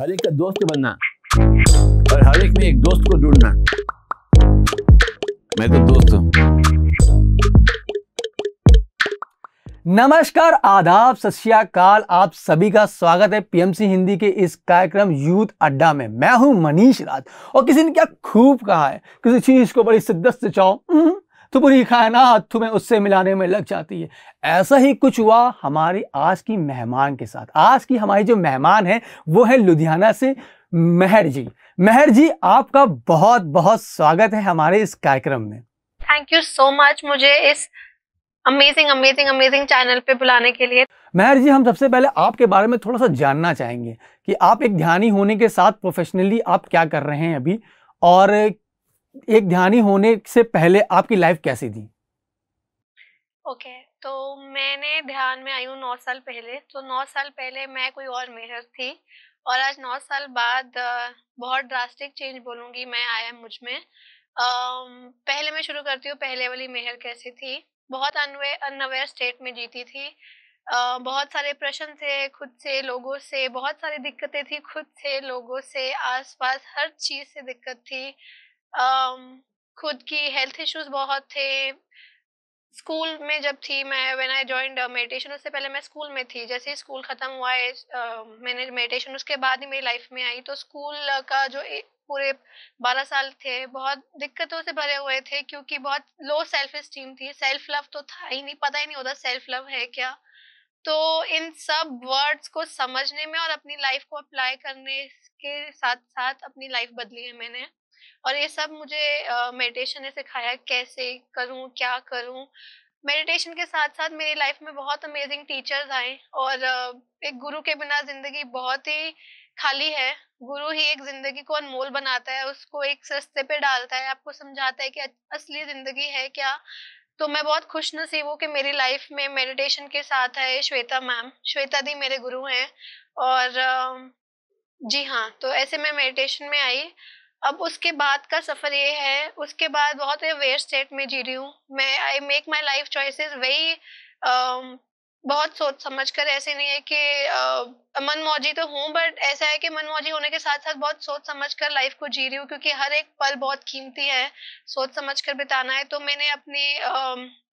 हर एक का दोस्त बनना और हर एक में एक दोस्त को ढूंढना मैं तो दोस्त हूं नमस्कार आदाब सत्याकाल आप सभी का स्वागत है पीएमसी हिंदी के इस कार्यक्रम यूथ अड्डा में मैं हूं मनीष राज और किसी ने क्या खूब कहा है किसी चीज को बड़ी शिद्दत से चाहो हम्म। तो बुरी कायनात तुम्हें उससे मिलाने में लग जाती है ऐसा ही कुछ हुआ हमारे आज की मेहमान के साथ आज की हमारी जो मेहमान है वो है लुधियाना से मेहर जी मेहर जी आपका बहुत बहुत स्वागत है हमारे इस कार्यक्रम में थैंक यू सो मच मुझे इस अमेजिंग अमेजिंग अमेजिंग चैनल पे बुलाने के लिए मेहर जी हम सबसे पहले आपके बारे में थोड़ा सा जानना चाहेंगे कि आप एक ध्यानी होने के साथ प्रोफेशनली आप क्या कर रहे हैं अभी और एक ध्यानी होने से पहले आपकी लाइफ कैसी थी ओके okay, तो मैंने ध्यान में आई हूँ नौ साल पहले तो नौ साल पहले मैं कोई और मेहर थी और आज नौ साल बाद बहुत ड्रास्टिक चेंज बोलूँगी मैं आया मुझ में पहले मैं शुरू करती हूँ पहले वाली मेहर कैसी थी बहुत अनवे अनअवेयर स्टेट में जीती थी बहुत सारे प्रश्न थे खुद से लोगों से बहुत सारी दिक्कतें थी खुद से लोगों से आसपास हर चीज़ से दिक्कत थी खुद की हेल्थ इश्यूज बहुत थे स्कूल में जब थी मैं व्हेन आई ज्वाइन मेडिटेशन उससे पहले मैं स्कूल में थी जैसे ही स्कूल ख़त्म हुआ है uh, मैंने मेडिटेशन उसके बाद ही मेरी लाइफ में आई तो स्कूल का जो ए, पूरे बारह साल थे बहुत दिक्कतों से भरे हुए थे क्योंकि बहुत लो सेल्फ स्टीम थी सेल्फ लव तो था ही नहीं पता ही नहीं होता सेल्फ लव है क्या तो इन सब वर्ड्स को समझने में और अपनी लाइफ को अप्लाई करने के साथ साथ अपनी लाइफ बदली है मैंने और ये सब मुझे मेडिटेशन ने सिखाया कैसे करूँ क्या करूँ मेडिटेशन के साथ साथ मेरी लाइफ में बहुत अमेजिंग टीचर्स आए और एक गुरु के बिना जिंदगी बहुत ही खाली है गुरु ही एक जिंदगी को अनमोल बनाता है उसको एक सस्ते पे डालता है आपको समझाता है कि असली जिंदगी है क्या तो मैं बहुत खुश नसीब हूँ कि मेरी लाइफ में मेडिटेशन के साथ है श्वेता मैम श्वेता दी मेरे गुरु हैं और जी हाँ तो ऐसे मैं मेडिटेशन में आई अब उसके बाद का सफ़र ये है उसके बाद बहुत अवेयर स्टेट में जी रही हूँ मैं I make my life choices वही बहुत सोच समझ कर ऐसे नहीं है कि मन मौजी तो हूँ बट ऐसा है कि मन मौजी होने के साथ साथ बहुत सोच समझ कर लाइफ को जी रही हूँ क्योंकि हर एक पल बहुत कीमती है सोच समझ कर बिताना है तो मैंने अपनी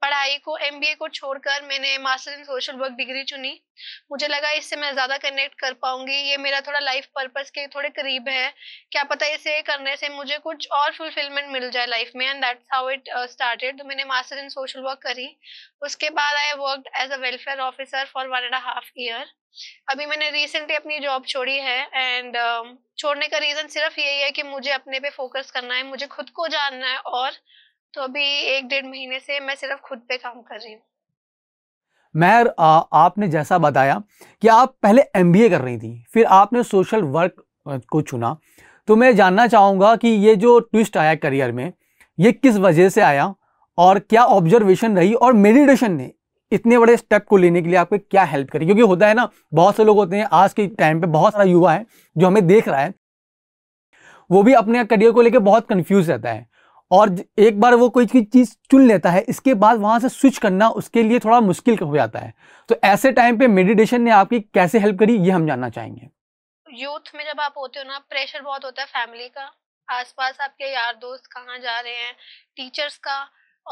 पढ़ाई को एम को छोड़कर मैंने master in social work degree चुनी मुझे लगा इससे मैं ज़्यादा कनेक्ट कर पाऊंगी ये मेरा थोड़ा लाइफ पर्पस के थोड़े करीब है क्या पता इसे करने से मुझे कुछ और फुलफिलमेंट मिल जाए लाइफ में and that's how it started तो मैंने मास्टर इन सोशल वर्क करी उसके बाद I work as a welfare officer for one and half year अभी मैंने रिसेंटली अपनी जॉब छोड़ी है एंड um, छोड़ने का रीजन सिर्फ यही है कि मुझे अपने पे फोकस करना है मुझे खुद को जानना है और तो अभी एक डेढ़ महीने से मैं सिर्फ खुद पे काम कर रही हूँ मैर आपने जैसा बताया कि आप पहले एम कर रही थी फिर आपने सोशल वर्क को चुना तो मैं जानना चाहूँगा कि ये जो ट्विस्ट आया करियर में ये किस वजह से आया और क्या ऑब्जर्वेशन रही और मेडिटेशन ने इतने बड़े स्टेप को लेने के लिए आपको क्या हेल्प करेगी क्योंकि होता है ना बहुत से लोग होते हैं आज के टाइम पे बहुत सारा युवा है जो हमें देख रहा है वो भी अपने करियर को लेकर बहुत कंफ्यूज रहता है और एक बार वो कोई चीज़ चुन लेता है इसके बाद वहां से स्विच करना उसके लिए थोड़ा मुश्किल हो जाता है तो ऐसे टाइम पे मेडिटेशन ने आपकी कैसे हेल्प करी ये हम जानना चाहेंगे यूथ में जब आप होते हो ना प्रेशर बहुत होता है फैमिली का आसपास आपके यार दोस्त कहाँ जा रहे हैं टीचर्स का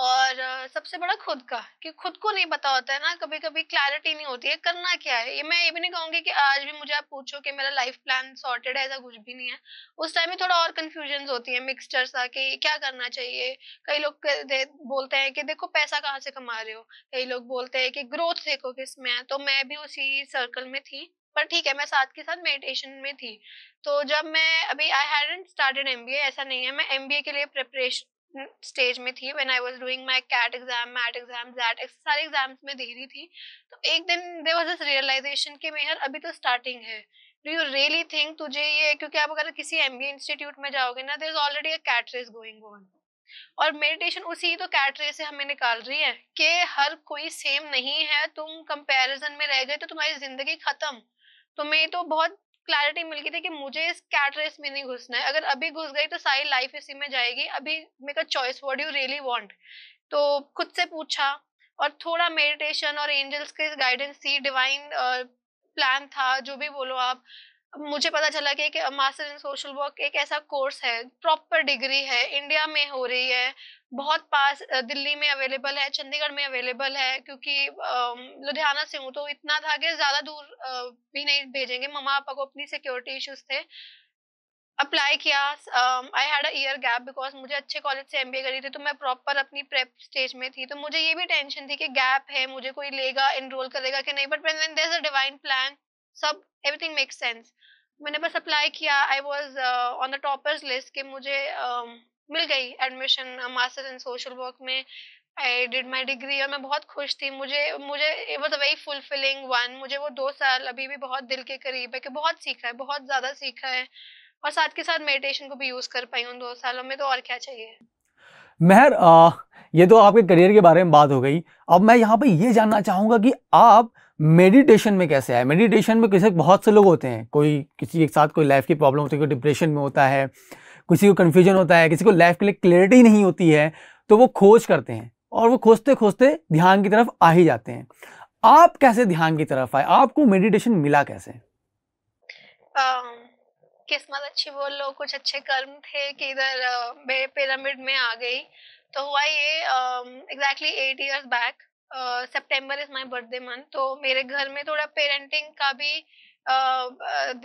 और सबसे बड़ा खुद का कि खुद को नहीं पता होता है ना कभी कभी क्लैरिटी नहीं होती है करना क्या है ये मैं ये भी नहीं कहूंगी कि आज भी मुझे आप पूछो कि मेरा लाइफ प्लान सॉर्टेड है ऐसा कुछ भी नहीं है उस टाइम में थोड़ा और कन्फ्यूजन होती है मिक्सचर सा कि क्या करना चाहिए कई लोग बोलते हैं कि देखो पैसा कहाँ से कमा रहे हो कई लोग बोलते हैं कि ग्रोथ देखो किस में है तो मैं भी उसी सर्कल में थी पर ठीक है मैं साथ के साथ मेडिटेशन में थी तो जब मैं अभी आई हैडेंट स्टार्टेड एमबीए ऐसा नहीं है मैं एमबीए के लिए प्रिपरेशन स्टेज में थी when I was doing my CAT exam MAT exam XAT सारे एग्जाम्स में दे रही थी तो एक दिन देयर वाज दिस रियलाइजेशन कि मेहर अभी तो स्टार्टिंग है डू यू रियली थिंक तुझे ये क्योंकि आप अगर किसी एम इंस्टीट्यूट में जाओगे ना there is already a cat race going on और मेडिटेशन उसी ही तो कैट रेस से हमें निकाल रही है कि हर कोई सेम नहीं है तुम कंपैरिजन में रह गए तो तुम्हारी जिंदगी खत्म तुम्हें तो बहुत क्लैरिटी मिल गई थी कि मुझे इस कैट रेस में नहीं घुसना है अगर अभी घुस गई तो सारी लाइफ इसी में जाएगी अभी का choice what you really want तो खुद से पूछा और थोड़ा मेडिटेशन और एंजल्स के गाइडेंस थी डिवाइन प्लान था जो भी बोलो आप मुझे पता चला कि मास्टर इन सोशल वर्क एक ऐसा कोर्स है प्रॉपर डिग्री है इंडिया में हो रही है बहुत पास दिल्ली में अवेलेबल है चंडीगढ़ में अवेलेबल है क्योंकि लुधियाना से हूँ तो इतना था कि ज़्यादा दूर भी नहीं भेजेंगे मम्मा पापा को अपनी सिक्योरिटी इश्यूज थे अप्लाई किया I had a year gap because मुझे अच्छे कॉलेज से एमबीए करी थी तो मैं प्रॉपर अपनी प्रेप स्टेज में थी तो मुझे ये भी टेंशन थी कि गैप है मुझे कोई लेगा इनरोल करेगा कि नहीं but then there a divine plan सब एवरीथिंग मेक्स सेंस मैंने बस अप्लाई किया I was on the toppers list कि मुझे uh, मिल गई admission masters in social work में आई डिड माई डिग्री और मैं बहुत खुश थी मुझे मुझे it was a very fulfilling one मुझे वो दो साल अभी भी बहुत दिल के करीब है कि बहुत सीखा है बहुत ज़्यादा सीखा है और साथ के साथ मेडिटेशन को भी यूज़ कर पाई उन दो सालों में तो और क्या चाहिए मेहर ये तो आपके करियर के बारे में बात हो गई अब मैं यहाँ पे ये जानना चाहूँगा कि आप मेडिटेशन में कैसे आए मेडिटेशन में किसी बहुत से लोग होते हैं कोई किसी के साथ कोई लाइफ की प्रॉब्लम होती है कोई डिप्रेशन में होता है किसी को कन्फ्यूजन होता है किसी को लाइफ के लिए क्लियरिटी नहीं होती है तो वो खोज करते हैं और वो खोजते खोजते ध्यान की तरफ आ ही जाते हैं आप कैसे ध्यान की तरफ आए आपको मेडिटेशन मिला कैसे um... किस्मत अच्छी बोल लो कुछ अच्छे कर्म थे कि इधर बे पिरामिड में आ गई तो हुआ ये exactly eight years back September is my birthday month तो मेरे घर में थोड़ा पेरेंटिंग का भी uh,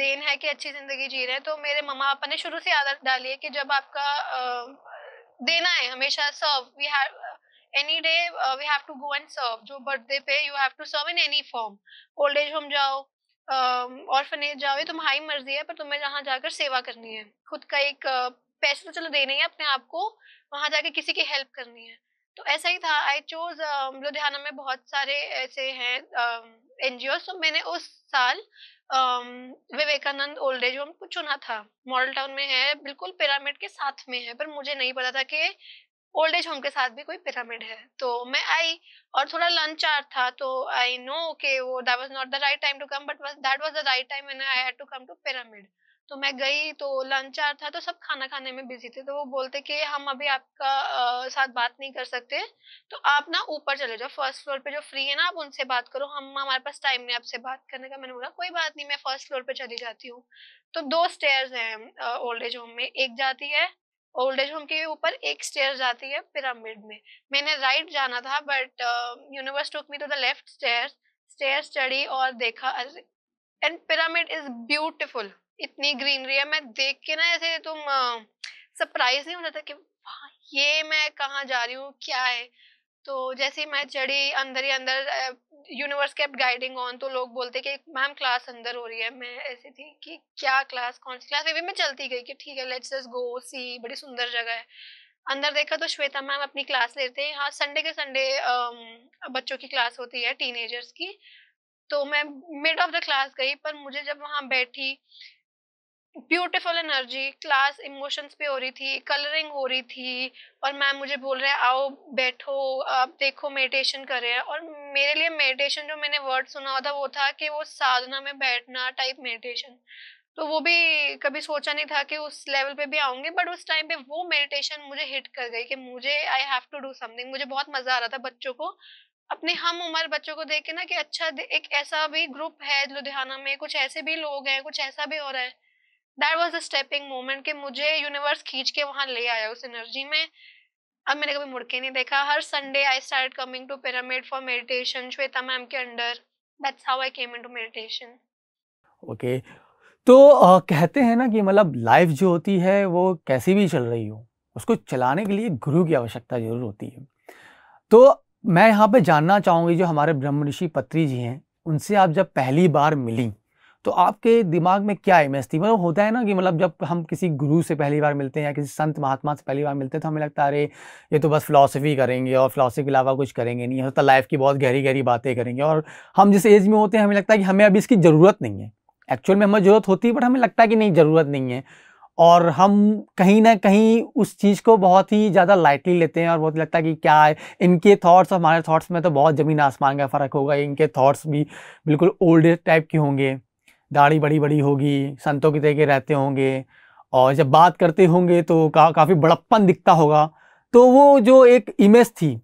देन है कि अच्छी ज़िंदगी जी रहे हैं तो मेरे मम्मा पापा ने शुरू से आदत डाली है कि जब आपका uh, देना है हमेशा serve we have any day we have to go and serve जो बर्थडे पे you have to serve in any form old age home जाओ ऑर्फनेज जाओ तुम्हारी मर्जी है पर तुम्हें जहाँ जाकर सेवा करनी है खुद का एक पैसे तो चलो देने अपने आप को वहाँ जाके किसी की हेल्प करनी है तो ऐसा ही था आई चोज लुधियाना में बहुत सारे ऐसे हैं एन जी तो मैंने उस साल विवेकानंद ओल्ड एज होम को चुना था मॉडल टाउन में है बिल्कुल पिरामिड के साथ में है पर मुझे नहीं पता था कि ओल्ड एज होम के साथ भी कोई पिरामिड है तो मैं आई और थोड़ा लंच आर था तो आई नो के वो that was not the right time to come but that was the right time and I had to come to pyramid तो मैं गई तो लंच आर था तो सब खाना खाने में बिजी थे तो वो बोलते कि हम अभी आपका आ, साथ बात नहीं कर सकते तो आप ना ऊपर चले जाओ फर्स्ट फ्लोर पे जो फ्री है ना आप उनसे बात करो हम हमारे पास टाइम नहीं आपसे बात करने का मैंने बोला कोई बात नहीं मैं फर्स्ट फ्लोर पे चली जाती हूँ तो दो स्टेयर्स हैं ओल्ड एज होम में एक जाती है ओल्ड एज होम के ऊपर एक स्टेयर जाती है पिरामिड में मैंने राइट right जाना था but universe took me to the left stair stair चढ़ी और देखा एंड पिरामिड इज ब्यूटिफुल इतनी ग्रीनरी है मैं देख के ना ऐसे तुम सरप्राइज uh, नहीं हो जाता कि ये मैं कहाँ जा रही हूँ क्या है तो जैसे मैं चढ़ी अंदर ही अंदर यूनिवर्स के गाइडिंग ऑन तो लोग बोलते कि मैम क्लास अंदर हो रही है मैं ऐसी थी कि क्या क्लास कौन सी क्लास अभी भी मैं चलती गई कि ठीक है लेट्स जस्ट गो सी बड़ी सुंदर जगह है अंदर देखा तो श्वेता मैम अपनी क्लास लेते हैं हाँ संडे के संडे बच्चों की क्लास होती है टीनेजर्स की तो मैं मिड ऑफ द क्लास गई पर मुझे जब वहाँ बैठी ब्यूटीफुल एनर्जी क्लास इमोशंस पे हो रही थी कलरिंग हो रही थी और मैम मुझे बोल रहे हैं आओ बैठो आप देखो मेडिटेशन करें और मेरे लिए मेडिटेशन जो मैंने वर्ड सुना हुआ था वो था कि वो साधना में बैठना टाइप मेडिटेशन तो वो भी कभी सोचा नहीं था कि उस लेवल पे भी आऊंगी बट उस टाइम पे वो मेडिटेशन मुझे हिट कर गई कि मुझे I have to do something मुझे बहुत मजा आ रहा था बच्चों को अपने हम उम्र बच्चों को देख के ना कि अच्छा एक ऐसा भी ग्रुप है लुधियाना में कुछ ऐसे भी लोग हैं कुछ ऐसा भी हो रहा है that was a stepping moment कि मुझे यूनिवर्स खींच के वहाँ ले आया उस एनर्जी में अब मैंने कभी मुड़के नहीं देखा हर Sunday I start coming to pyramid for meditation Shweta ma'am के under that's how I came into meditation okay तो आ, कहते हैं ना कि मतलब लाइफ जो होती है वो कैसी भी चल रही हो उसको चलाने के लिए गुरु की आवश्यकता जरूर होती है तो मैं यहाँ पे जानना चाहूँगी जो हमारे ब्रह्म ऋषि पत्री जी हैं उनसे आप जब पहली बार मिली तो आपके दिमाग में क्या इमेज थी मतलब होता है ना कि मतलब जब हम किसी गुरु से पहली बार मिलते हैं या किसी संत महात्मा से पहली बार मिलते हैं तो हमें लगता है अरे ये तो बस फिलासफी करेंगे और फिलासफी के अलावा कुछ करेंगे नहीं होता तो लाइफ की बहुत गहरी गहरी बातें करेंगे और हम जिस एज में होते हैं हमें लगता है कि हमें अभी इसकी ज़रूरत नहीं है एक्चुअल में हमें ज़रूरत होती है बट हमें लगता है कि नहीं ज़रूरत नहीं है और हम कहीं ना कहीं उस चीज़ को बहुत ही ज़्यादा लाइटली लेते हैं और बहुत लगता है कि क्या है इनके थॉट्स और हमारे थॉट्स में तो बहुत ज़मीन आसमान का फ़र्क होगा इनके थॉट्स भी बिल्कुल ओल्ड टाइप के होंगे दाढ़ी बड़ी बड़ी होगी संतों की तरीके रहते होंगे और जब बात करते होंगे तो का, काफ़ी बड़प्पन दिखता होगा तो वो जो एक इमेज थी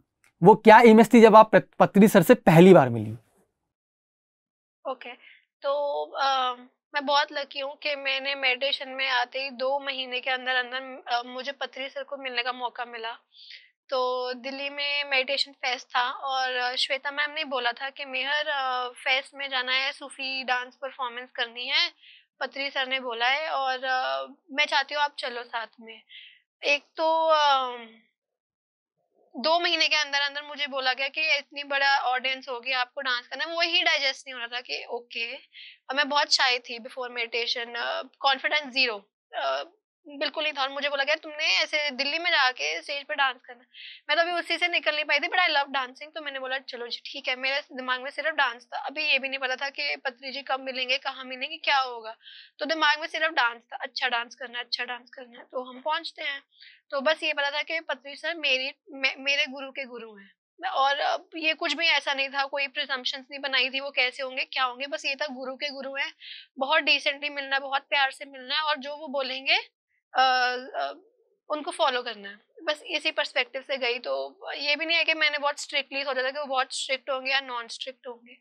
वो क्या इमेज थी जब आप पत्री सर से पहली बार मिली ओके okay, तो आ, मैं बहुत लकी हूँ कि मैंने मेडिटेशन में आते ही दो महीने के अंदर अंदर आ, मुझे पत्री सर को मिलने का मौका मिला तो दिल्ली में मेडिटेशन फेस्ट था और श्वेता मैम ने बोला था कि मेहर फेस्ट में जाना है सूफी डांस परफॉर्मेंस करनी है पत्री सर ने बोला है और मैं चाहती हूँ आप चलो साथ में एक तो दो महीने के अंदर अंदर मुझे बोला गया कि इतनी बड़ा ऑडियंस होगी आपको डांस करना वही डाइजेस्ट नहीं हो रहा था कि ओके और मैं बहुत शायद थी बिफोर मेडिटेशन कॉन्फिडेंस जीरो बिल्कुल नहीं था और मुझे बोला गया तुमने ऐसे दिल्ली में जाके स्टेज पे डांस करना मैं तो अभी उसी से निकल नहीं पाई थी बट आई लव डांसिंग तो मैंने बोला चलो जी ठीक है मेरे दिमाग में सिर्फ डांस था अभी ये भी नहीं पता था कि पत्री जी कब मिलेंगे कहाँ मिलेंगे क्या होगा तो दिमाग में सिर्फ डांस था अच्छा डांस करना है अच्छा डांस करना है तो हम पहुँचते हैं तो बस ये पता था कि पत्री सर मेरी मे, मेरे गुरु के गुरु हैं और ये कुछ भी ऐसा नहीं था कोई प्रिजम्पन्स नहीं बनाई थी वो कैसे होंगे क्या होंगे बस ये था गुरु के गुरु हैं बहुत डिसेंटली मिलना बहुत प्यार से मिलना और जो वो बोलेंगे उनको फॉलो करना है बस इसी पर्सपेक्टिव से गई तो ये भी नहीं है कि मैंने बहुत स्ट्रिक्टली सोचा था कि वो बहुत स्ट्रिक्ट होंगे या नॉन स्ट्रिक्ट होंगे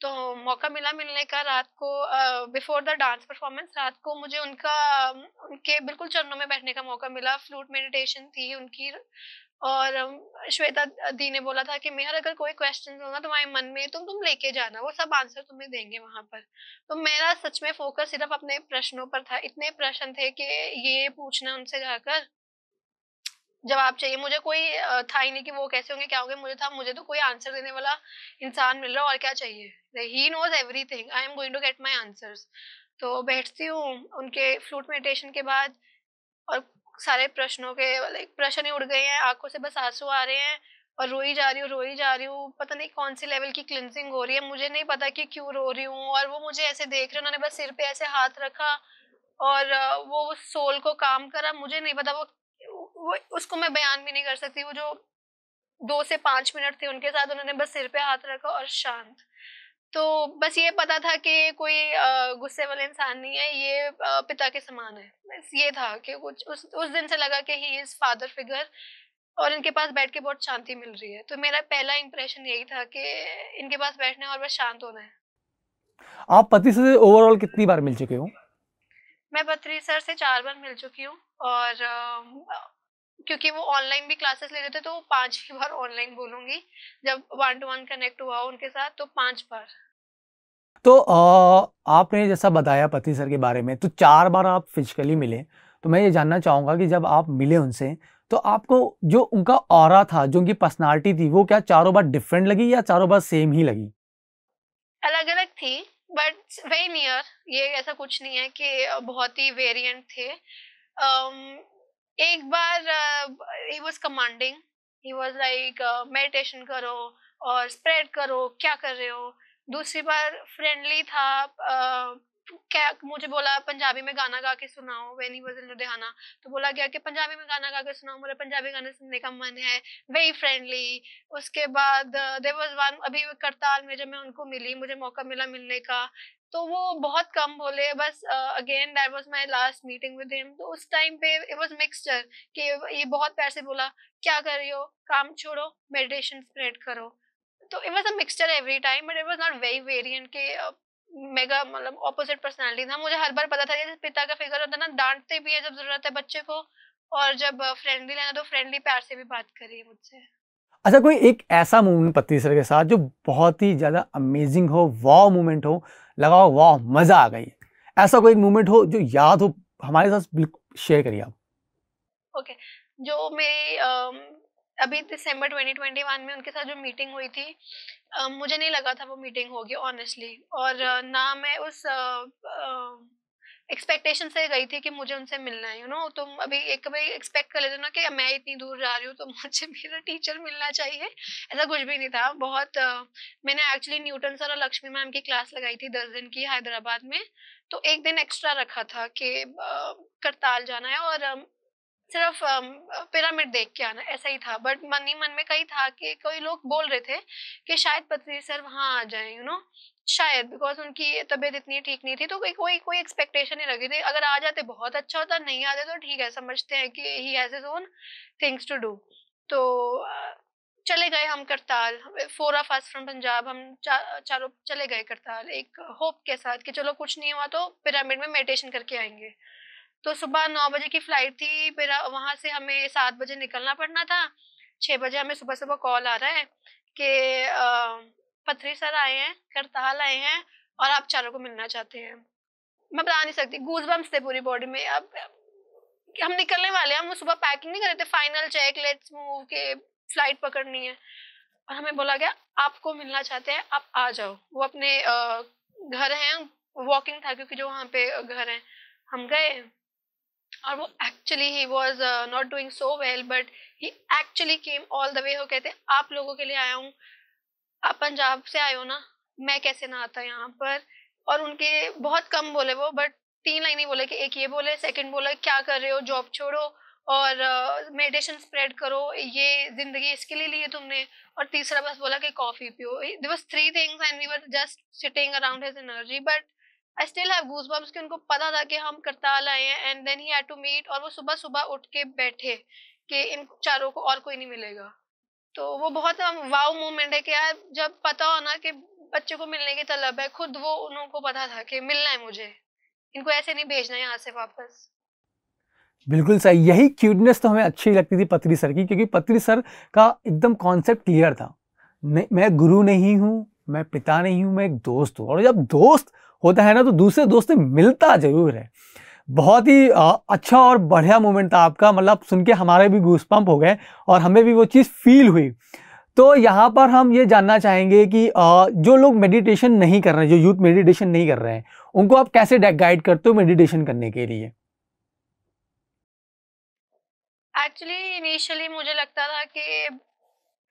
तो मौका मिला मिलने का रात को बिफोर द डांस परफॉर्मेंस रात को मुझे उनका उनके बिल्कुल चरणों में बैठने का मौका मिला फ्लूट मेडिटेशन थी उनकी और श्वेता दी ने बोला था कि मेहर अगर कोई क्वेश्चन होगा तुम्हारे मन में तुम तुम लेके जाना वो सब आंसर तुम्हें देंगे वहां पर तो मेरा सच में फोकस सिर्फ अपने प्रश्नों पर था इतने प्रश्न थे कि ये पूछना उनसे जाकर जवाब चाहिए मुझे कोई था ही नहीं कि वो कैसे होंगे क्या होंगे मुझे था मुझे तो कोई आंसर देने वाला इंसान मिल रहा और क्या चाहिए he knows everything I am going to get my answers तो बैठती हूँ उनके फ्लूट मेडिटेशन के बाद और सारे प्रश्नों के लाइक प्रश्न ही उड़ गए हैं आंखों से बस आंसू आ रहे हैं और रोई जा रही हूँ रोई जा रही हूँ पता नहीं कौन सी लेवल की क्लिनसिंग हो रही है मुझे नहीं पता कि क्यों रो रही हूँ और वो मुझे ऐसे देख रहे उन्होंने बस सिर पे ऐसे हाथ रखा और वो उस सोल को काम करा मुझे नहीं पता वो, वो उसको मैं बयान भी नहीं कर सकती वो जो दो से पाँच मिनट थे उनके साथ उन्होंने बस सिर पे हाथ रखा और शांत तो बस ये पता था कि कोई गुस्से वाला इंसान नहीं है ये पिता के समान है बस ये था कि कुछ उस उस दिन से लगा कि ही इज़ फादर फिगर और इनके पास बैठ के बहुत शांति मिल रही है तो मेरा पहला इंप्रेशन यही था कि इनके पास बैठना और बस शांत होना है आप पति से ओवरऑल कितनी बार मिल चुके हो मैं पत्री सर से चार बार मिल चुकी हूँ और क्योंकि वो ऑनलाइन भी क्लासेस ले रहे थे तो पांच ही बार ऑनलाइन बोलूंगी जब वन टू वन कनेक्ट हुआ उनके साथ तो पांच बार तो आ, आपने जैसा बताया पति सर के बारे में तो चार बार आप फिजिकली मिले तो मैं ये जानना चाहूँगा कि जब आप मिले उनसे तो आपको जो उनका और था जो उनकी पर्सनालिटी थी वो क्या चारों बार डिफरेंट लगी या चारों बार सेम ही लगी अलग अलग थी बट वेरी नियर ये ऐसा कुछ नहीं है कि बहुत ही वेरिएंट थे um, एक बार he was commanding he was like meditation करो और स्प्रेड करो क्या कर रहे हो दूसरी बार फ्रेंडली था आ, क्या मुझे बोला पंजाबी में गाना गा के सुनाओ वेनी ही वॉज इन लुधियाना तो बोला गया कि पंजाबी में गाना गा के सुनाओ मेरा पंजाबी गाने सुनने का मन है वेरी फ्रेंडली उसके बाद देर वॉज वन अभी करताल में जब मैं उनको मिली मुझे मौका मिला मिलने का तो वो बहुत कम बोले बस again that was my last meeting with him तो उस टाइम पे इट वाज मिक्सचर कि ये बहुत पैसे बोला क्या कर रही हो काम छोड़ो मेडिटेशन स्प्रेड करो तो it was a mixture every time but it was not very variant के मेगा मतलब ऑपोजिट पर्सनैलिटी था मुझे हर बार पता था कि पिता का फिगर होता ना डांटते भी है जब जरूरत है बच्चे को और जब फ्रेंडली लेना तो फ्रेंडली प्यार से भी बात करिए मुझसे अच्छा कोई एक ऐसा मूवमेंट पति सर के साथ जो बहुत ही ज़्यादा अमेजिंग हो वाह मूवमेंट हो लगाओ वाह मज़ा आ गई ऐसा कोई एक मूवमेंट हो जो याद हो हमारे साथ शेयर करिए आप ओके okay. जो मेरी अभी दिसंबर 2021 में उनके साथ जो मीटिंग हुई थी आ, मुझे नहीं लगा था वो मीटिंग होगी ऑनेस्टली और ना मैं उस एक्सपेक्टेशन से गई थी कि मुझे उनसे मिलना है यू नो तुम अभी एक भाई एक्सपेक्ट कर लेते ना कि मैं इतनी दूर जा रही हूँ तो मुझे मेरा टीचर मिलना चाहिए ऐसा कुछ भी नहीं था बहुत मैंने एक्चुअली न्यूटन सर और लक्ष्मी मैम की क्लास लगाई थी दस दिन की हैदराबाद में तो एक दिन एक्स्ट्रा रखा था कि करताल जाना है और सिर्फ पिरामिड देख के आना ऐसा ही था बट मन ही मन में कई था कि कई लोग बोल रहे थे कि शायद पत्नी सर वहाँ आ जाए यू नो शायद बिकॉज उनकी तबीयत इतनी ठीक नहीं थी तो कोई कोई कोई एक्सपेक्टेशन नहीं रखी थी अगर आ जाते बहुत अच्छा होता नहीं आते तो ठीक है समझते हैं कि he has his own things to do तो चले गए हम Kadthal four of us from Punjab हम चा, चारों चले गए करताल एक होप के साथ कि चलो कुछ नहीं हुआ तो पिरामिड में मेडिटेशन करके आएंगे तो सुबह नौ बजे की फ्लाइट थी मेरा वहाँ से हमें सात बजे निकलना पड़ना था छः बजे हमें सुबह सुबह कॉल आ रहा है कि पथरी सर आए हैं करताल आए हैं और आप चारों को मिलना चाहते हैं मैं बता नहीं सकती गूज बम्स थे पूरी बॉडी में अब हम निकलने वाले हैं हम सुबह पैकिंग नहीं कर रहे थे फाइनल चेक लेट्स मूव के फ्लाइट पकड़नी है और हमें बोला गया आपको मिलना चाहते हैं आप आ जाओ वो अपने घर हैं वॉकिंग था क्योंकि जो वहाँ पे घर हैं हम गए और वो actually he was not doing so well but he actually came all the way हो कहते आप लोगों के लिए आया हूँ आप पंजाब से आए हो ना मैं कैसे ना आता यहाँ पर और उनके बहुत कम बोले वो बट तीन लाइन ही बोले कि एक ये बोले सेकंड बोले क्या कर रहे हो जॉब छोड़ो और मेडिटेशन uh, स्प्रेड करो ये जिंदगी इसके लिए लिए तुमने और तीसरा बस बोला कि कॉफी पियो there was three things and we were just sitting around his energy but I still have goosebumps कि उनको पता था कि हम करताल आए हैं and then he had to meet और वो सुबह सुबह उठ के बैठे कि इन चारों को और कोई नहीं मिलेगा तो वो बहुत वाव मोमेंट है कि यार जब पता हो ना कि बच्चे को मिलने की तलब है खुद वो उनको पता था कि मिलना है मुझे इनको ऐसे नहीं भेजना है यहाँ से वापस बिल्कुल सही यही क्यूटनेस तो हमें अच्छी लगती थी पत्री सर की क्योंकि पत्री सर का एकदम कॉन्सेप्ट क्लियर था मैं गुरु नहीं हूँ मैं पिता नहीं हूँ मैं एक दोस्त हूँ और जब दोस्त होता है ना तो दूसरे दोस्त से मिलता जरूर है बहुत ही अच्छा और बढ़िया मोमेंट था आपका मतलब सुन के हमारे भी गूस पंप हो गए और हमें भी वो चीज़ फील हुई तो यहाँ पर हम ये जानना चाहेंगे कि जो लोग मेडिटेशन नहीं कर रहे हैं जो यूथ मेडिटेशन नहीं कर रहे हैं उनको आप कैसे गाइड करते हो मेडिटेशन करने के लिए एक्चुअली इनिशियली मुझे लगता था कि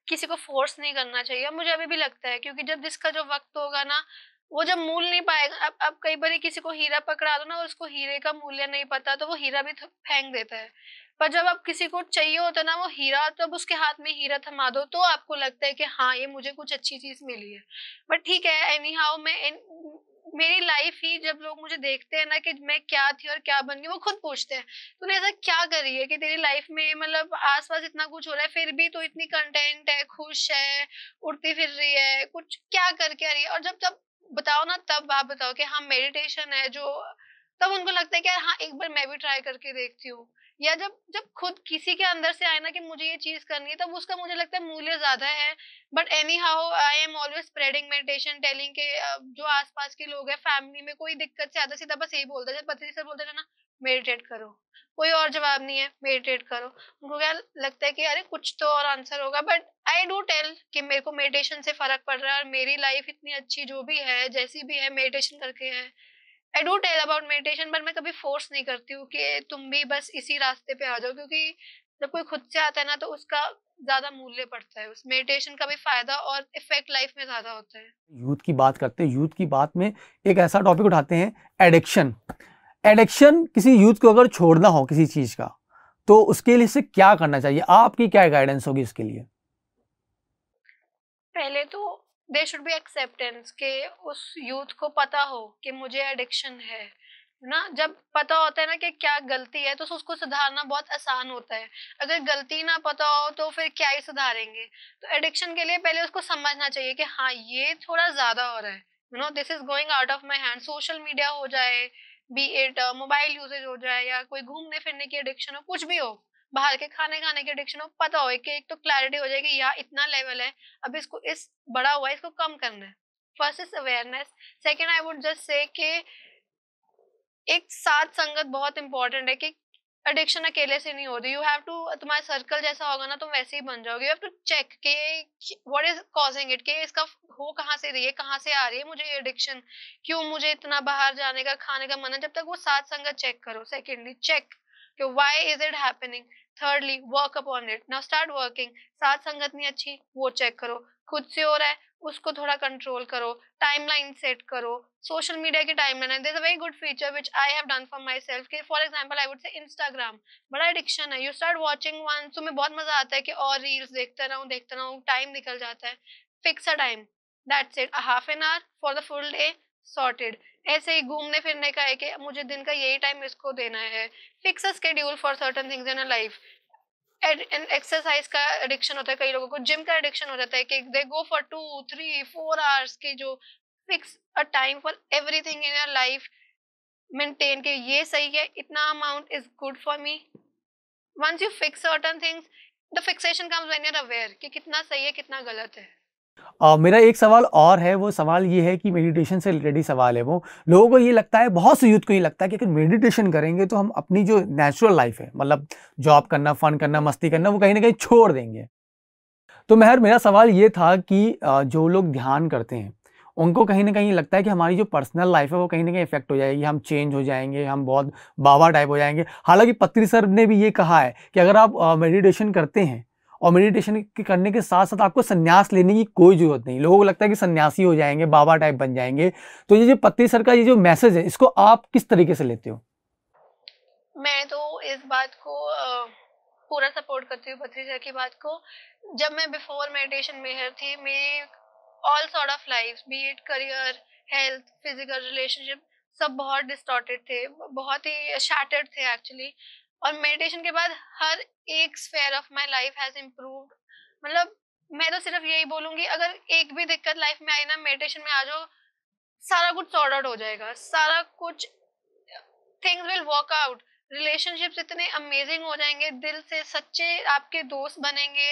किसी को फोर्स नहीं करना चाहिए मुझे अभी भी लगता है क्योंकि जब जिसका जो वक्त होगा ना वो जब मूल नहीं पाएगा अब अब कई बार किसी को हीरा पकड़ा दो ना और उसको हीरे का मूल्य नहीं पता तो वो हीरा भी फेंक देता है पर जब आप किसी को चाहिए होता है ना वो हीरा तब उसके हाथ में हीरा थमा दो तो आपको लगता है कि हाँ ये मुझे कुछ अच्छी चीज मिली है बट ठीक है एनी हाउ मैं मेरी लाइफ ही जब लोग मुझे देखते हैं ना कि मैं क्या थी और क्या बन गई वो खुद पूछते हैं तूने ऐसा क्या करी है कि तेरी लाइफ में मतलब आसपास इतना कुछ हो रहा है फिर भी तो इतनी कंटेंट है खुश है उड़ती फिर रही है कुछ क्या करके आ रही है और जब जब बताओ ना तब आप बताओ कि हाँ मेडिटेशन है जो तब उनको लगता है कि यार हाँ एक बार मैं भी ट्राई करके देखती हूँ या जब जब खुद किसी के अंदर से आए ना कि मुझे ये चीज करनी है तब उसका मुझे लगता है मूल्य ज्यादा है but anyhow I am always spreading meditation telling के जो आसपास के लोग हैं फैमिली में कोई दिक्कत से आता सीधा बस यही बोलता है जब पति सर बोलते ना मेडिटेट करो कोई और जवाब नहीं है मेडिटेट करो उनको क्या लगता है कि अरे कुछ तो और आंसर होगा बट आई डू टेल कि मेरे को मेडिटेशन से फर्क पड़ रहा है और मेरी लाइफ इतनी अच्छी जो भी है जैसी भी है मेडिटेशन करके है I don't tell about meditation पर मैं कभी फोर्स नहीं करती हूँ कि तुम भी बस इसी रास्ते पे आ जाओ क्योंकि जब कोई खुद से आता है ना तो उसका ज्यादा मूल्य पड़ता है उस मेडिटेशन का भी फायदा और इफेक्ट लाइफ में ज्यादा होता है यूथ की बात करते हैं यूथ की बात में एक ऐसा टॉपिक उठाते हैं एडिक्शन एडिक्शन किसी यूथ को अगर छोड़ना हो किसी चीज का तो उसके लिए से क्या करना चाहिए आपकी क्या गाइडेंस होगी उसके लिए पहले तो दे शुड बी एक्सेप्टेंस के उस यूथ को पता हो कि मुझे एडिक्शन है ना जब पता होता है ना कि क्या गलती है तो उसको सुधारना बहुत आसान होता है अगर गलती ना पता हो तो फिर क्या ही सुधारेंगे तो एडिक्शन के लिए पहले उसको समझना चाहिए कि हाँ ये थोड़ा ज़्यादा हो रहा है you know this is going out of my hand social media हो जाए बी एट मोबाइल यूजेज हो जाए या कोई घूमने फिरने की एडिक्शन हो कुछ भी हो बाहर के खाने खाने की एडिक्शन हो पता हो कि एक तो क्लैरिटी हो जाएगी यहाँ इतना लेवल है अब इसको इस बड़ा हुआ है इसको कम करना है first is awareness second I would just say कि एक साथ संगत बहुत इंपॉर्टेंट है कि एडिक्शन अकेले से नहीं होती यू हैव टू तुम्हारा सर्कल जैसा होगा ना तुम वैसे ही बन जाओगे यू हैव टू चेक के व्हाट इज कॉजिंग इट के इसका हो कहाँ से रही है कहाँ से आ रही है मुझे एडिक्शन क्यों मुझे इतना बाहर जाने का खाने का मन है जब तक वो साथ संगत चेक करो सेकेंडली चेक कि why is it happening thirdly work upon it now start working साथ संगत नहीं अच्छी वो चेक करो खुद से हो रहा है उसको थोड़ा कंट्रोल करो टाइमलाइन सेट करो सोशल मीडिया की टाइमलाइन है this a very good feature which I have done for myself के for example I would say Instagram बड़ा एडिक्शन है यू स्टार्ट वॉचिंग वन में बहुत मजा आता है कि और रील्स देखते रहूँ देखते रहूँ टाइम निकल जाता है fix a time that's it half an hour for the full day sorted ऐसे ही घूमने फिरने का है कि मुझे दिन का यही टाइम इसको देना है fix schedule for certain things in a life and exercise का एडिक्शन होता है कई लोगों को जिम का एडिक्शन हो जाता है कि they go for two three four hours की जो fix a time for everything in your life maintain के ये सही है इतना amount is good for me once you fix certain things the fixation comes when you're aware कि कितना सही है कितना गलत है और मेरा एक सवाल और है वो सवाल ये है कि मेडिटेशन से रिलेटेड सवाल है वो लोगों को ये लगता है बहुत से यूथ को ये लगता है कि अगर मेडिटेशन करेंगे तो हम अपनी जो नेचुरल लाइफ है मतलब जॉब करना फन करना मस्ती करना वो कहीं ना कहीं छोड़ देंगे तो मेहर मेरा सवाल ये था कि जो लोग ध्यान करते हैं उनको कहीं ना कहीं लगता है कि हमारी जो पर्सनल लाइफ है वो कहीं ना कहीं इफेक्ट हो जाएगी हम चेंज हो जाएंगे हम बहुत बाबा टाइप हो जाएंगे हालांकि पत्री सर ने भी ये कहा है कि अगर आप मेडिटेशन करते हैं और मेडिटेशन करने के साथ साथ आपको संन्यास लेने की कोई ज़रूरत नहीं लोगों को लगता है कि सन्यासी हो जाएंगे बाबा टाइप बन जाएंगे तो ये जो पत्ती सर का ये जो मैसेज है इसको आप किस तरीके से लेते हो मैं तो इस बात को पूरा सपोर्ट करती हूँ पत्री सर की बात को जब मैं बिफोर मेडिटेशन मेहर थी मेरी all sort of life be it career health physical relationship सब बहुत डिस्टॉर्टेड थे बहुत ही शैटर्ड थे एक्चुअली और मेडिटेशन के बाद हर एक sphere of my life has improve मतलब मैं तो सिर्फ यही बोलूंगी अगर एक भी दिक्कत लाइफ में आई ना मेडिटेशन में आ जाओ सारा कुछ सॉर्ट आउट हो जाएगा सारा कुछ things will work out relationships इतने अमेजिंग हो जाएंगे दिल से सच्चे आपके दोस्त बनेंगे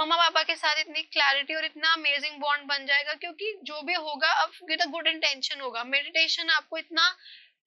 मम्मा पापा के साथ इतनी क्लैरिटी और इतना अमेजिंग बॉन्ड बन जाएगा क्योंकि जो भी होगा अब विद अ गुड इंटेंशन होगा मेडिटेशन आपको इतना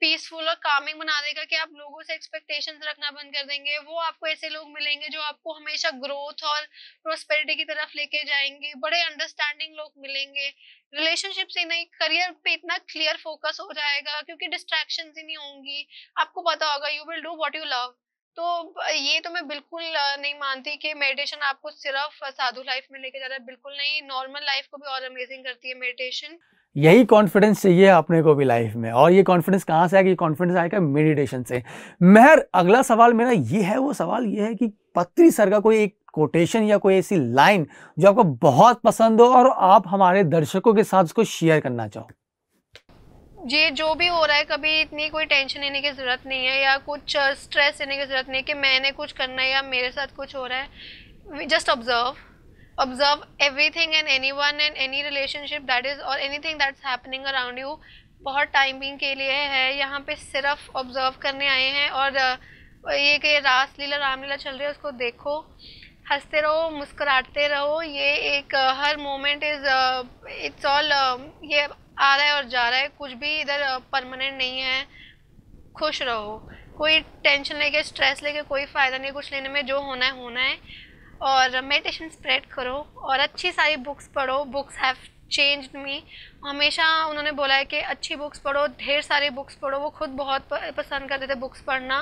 पीसफुल और कामिंग बना देगा कि आप लोगों से एक्सपेक्टेशन रखना बंद कर देंगे वो आपको ऐसे लोग मिलेंगे जो आपको हमेशा ग्रोथ और प्रोस्पेरिटी की तरफ लेके जाएंगे बड़े अंडरस्टैंडिंग लोग मिलेंगे रिलेशनशिप से नहीं करियर पे इतना क्लियर फोकस हो जाएगा क्योंकि डिस्ट्रैक्शन ही नहीं होंगी आपको पता होगा you will do what you love तो ये तो मैं बिल्कुल नहीं मानती कि मेडिटेशन आपको सिर्फ साधु लाइफ में लेके जा रहा है बिल्कुल नहीं नॉर्मल लाइफ को भी और अमेजिंग करती है मेडिटेशन यही कॉन्फिडेंस चाहिए अपने को भी लाइफ में और ये कॉन्फिडेंस कहाँ से आएगा ये कॉन्फिडेंस आएगा मेडिटेशन से मेहर अगला सवाल मेरा ये है वो सवाल ये है कि पत्री सर का कोई एक कोटेशन या कोई ऐसी लाइन जो आपको बहुत पसंद हो और आप हमारे दर्शकों के साथ उसको शेयर करना चाहो जी जो भी हो रहा है कभी इतनी कोई टेंशन लेने की ज़रूरत नहीं है या कुछ स्ट्रेस लेने की ज़रूरत नहीं है कि मैंने कुछ करना है या मेरे साथ कुछ हो रहा है just observe observe and anyone and any relationship that is और anything that happening around you बहुत टाइमिंग के लिए है यहाँ पे सिर्फ ऑब्जर्व करने आए हैं और ये कि रास लीला रामलीला चल रही है उसको देखो हंसते रहो मुस्कुराते रहो ये एक हर मोमेंट इज़ इट्स ऑल ये आ रहा है और जा रहा है कुछ भी इधर परमानेंट नहीं है खुश रहो कोई टेंशन लेके स्ट्रेस लेके कोई फ़ायदा नहीं कुछ लेने में जो होना है होना है और मेडिटेशन स्प्रेड करो और अच्छी सारी बुक्स पढ़ो बुक्स हैव चेंज मी हमेशा उन्होंने बोला है कि अच्छी बुक्स पढ़ो ढेर सारी बुक्स पढ़ो वो खुद बहुत पसंद करते थे बुक्स पढ़ना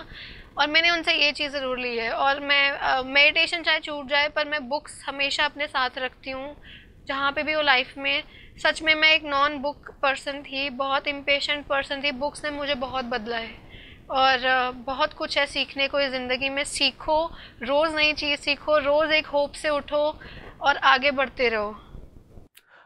और मैंने उनसे ये चीज़ ज़रूर ली है और मैं मेडिटेशन चाहे छूट जाए पर मैं बुक्स हमेशा अपने साथ रखती हूँ जहाँ पे भी हो लाइफ में सच में मैं एक नॉन बुक पर्सन थी बहुत इम्पेशेंट पर्सन थी बुक्स ने मुझे बहुत बदला है और बहुत कुछ है सीखने को इस ज़िंदगी में सीखो रोज़ नई चीज़ सीखो रोज़ एक होप से उठो और आगे बढ़ते रहो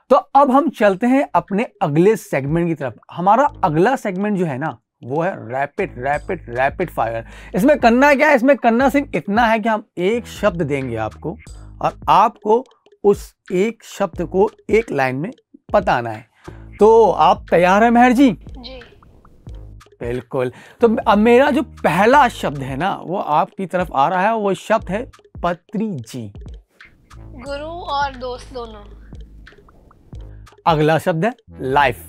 तो अब हम चलते हैं अपने अगले सेगमेंट की तरफ हमारा अगला सेगमेंट जो है ना वो है रैपिड रैपिड रैपिड फायर इसमें करना क्या है इसमें करना सिर्फ इतना है कि हम एक शब्द देंगे आपको और आपको उस एक शब्द को एक लाइन में बताना है तो आप तैयार हैं मेहर जी जी बिल्कुल तो अब मेरा जो पहला शब्द है ना वो आपकी तरफ आ रहा है वो शब्द है पत्री जी गुरु और दोस्त दोनों अगला शब्द है लाइफ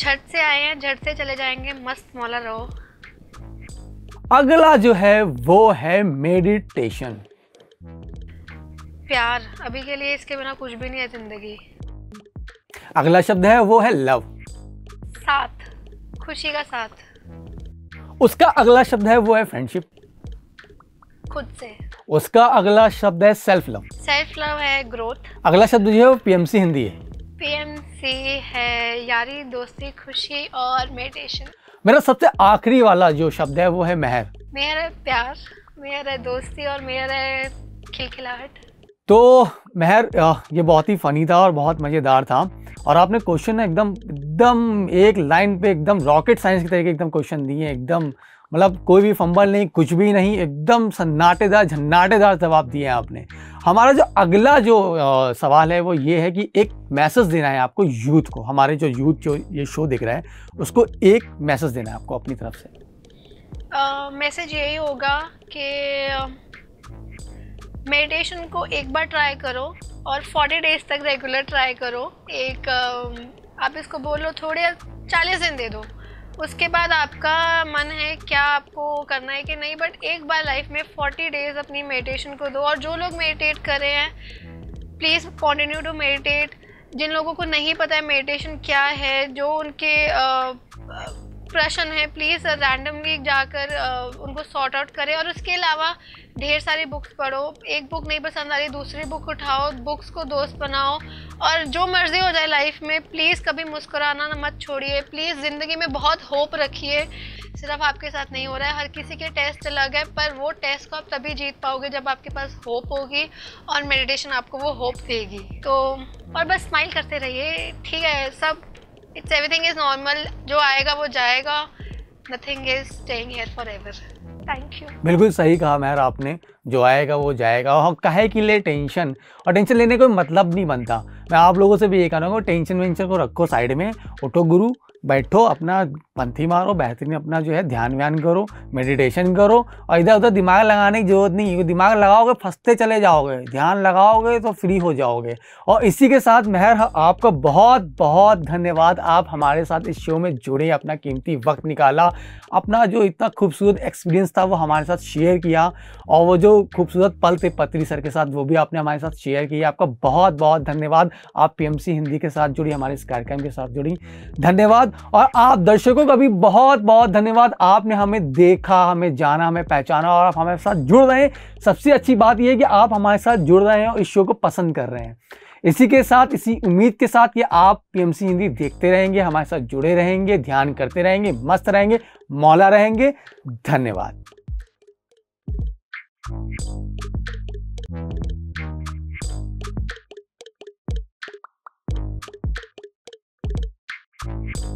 छठ से आए हैं झट से चले जाएंगे मस्त मौला रहो अगला जो है वो है मेडिटेशन प्यार अभी के लिए इसके बिना कुछ भी नहीं है जिंदगी अगला शब्द है वो है लव साथ खुशी का साथ उसका अगला शब्द है वो है फ्रेंडशिप खुद से उसका अगला शब्द है सेल्फ लव सेल्फ लव है ग्रोथ अगला शब्द जो है वो पीएमसी हिंदी है पीएमसी है यारी दोस्ती खुशी और मेडिटेशन मेरा सबसे आखिरी वाला जो शब्द है वो है मेहर मेहर है प्यार मेहर है दोस्ती और मेहर है खिलखिलाहट तो मेहर ये बहुत ही फ़नी था और बहुत मज़ेदार था और आपने क्वेश्चन एकदम एकदम एक लाइन पे एकदम रॉकेट साइंस के तरीके एकदम क्वेश्चन दिए एकदम मतलब कोई भी फंबल नहीं कुछ भी नहीं एकदम सन्नाटेदार झन्नाटेदार जवाब दिए हैं आपने हमारा जो अगला जो आ, सवाल है वो ये है कि एक मैसेज देना है आपको यूथ को हमारे जो यूथ जो ये शो दिख रहा है उसको एक मैसेज देना है आपको अपनी तरफ से मैसेज यही होगा कि मेडिटेशन को एक बार ट्राई करो और 40 डेज तक रेगुलर ट्राई करो एक आप इसको बोलो थोड़े चालीस दिन दे दो उसके बाद आपका मन है क्या आपको करना है कि नहीं बट एक बार लाइफ में 40 डेज अपनी मेडिटेशन को दो और जो लोग मेडिटेट कर रहे हैं प्लीज़ कॉन्टिन्यू टू मेडिटेट जिन लोगों को नहीं पता है मेडिटेशन क्या है जो उनके आ, आ, प्रश्न है प्लीज़ रैंडमली uh, जाकर uh, उनको सॉर्ट आउट करें और उसके अलावा ढेर सारी बुक्स पढ़ो एक बुक नहीं पसंद आ रही दूसरी बुक उठाओ बुक्स को दोस्त बनाओ और जो मर्ज़ी हो जाए लाइफ में प्लीज़ कभी मुस्कुराना मत छोड़िए प्लीज़ ज़िंदगी में बहुत होप रखिए सिर्फ आपके साथ नहीं हो रहा है हर किसी के टेस्ट अलग है पर वो टेस्ट को आप तभी जीत पाओगे जब आपके पास होप होगी और मेडिटेशन आपको वो होप देगी तो और बस स्माइल करते रहिए ठीक है सब इट्स एवरीथिंग इज नॉर्मल जो आएगा वो जाएगा nothing is staying here forever thank you बिल्कुल सही कहा मैर आपने जो आएगा वो जाएगा और कहे कि ले टेंशन और टेंशन लेने का मतलब नहीं बनता मैं आप लोगों से भी ये कह रहा हूँ टेंशन वेंशन को रखो साइड में उठो गुरु बैठो अपना पंथी मारो बेहतरीन अपना जो है ध्यान व्यान करो मेडिटेशन करो और इधर उधर दिमाग लगाने की जरूरत नहीं है दिमाग लगाओगे फंसते चले जाओगे ध्यान लगाओगे तो फ्री हो जाओगे और इसी के साथ मेहर आपका बहुत बहुत धन्यवाद आप हमारे साथ इस शो में जुड़े अपना कीमती वक्त निकाला अपना जो इतना खूबसूरत एक्सपीरियंस था वो हमारे साथ शेयर किया और वो जो खूबसूरत पल थे पत्री सर के साथ वो भी आपने हमारे साथ शेयर किया आपका बहुत बहुत धन्यवाद आप पी हिंदी के साथ जुड़ी हमारे इस कार्यक्रम के साथ जुड़ी धन्यवाद और आप दर्शकों का भी बहुत बहुत धन्यवाद आपने हमें देखा हमें जाना हमें पहचाना और आप हमारे साथ जुड़ रहे हैं सबसे अच्छी बात यह है कि आप हमारे साथ जुड़ रहे हैं और इस शो को पसंद कर रहे हैं इसी के साथ इसी उम्मीद के साथ कि आप पीएमसी हिंदी देखते रहेंगे हमारे साथ जुड़े रहेंगे ध्यान करते रहेंगे मस्त रहेंगे मौला रहेंगे धन्यवाद Thank you.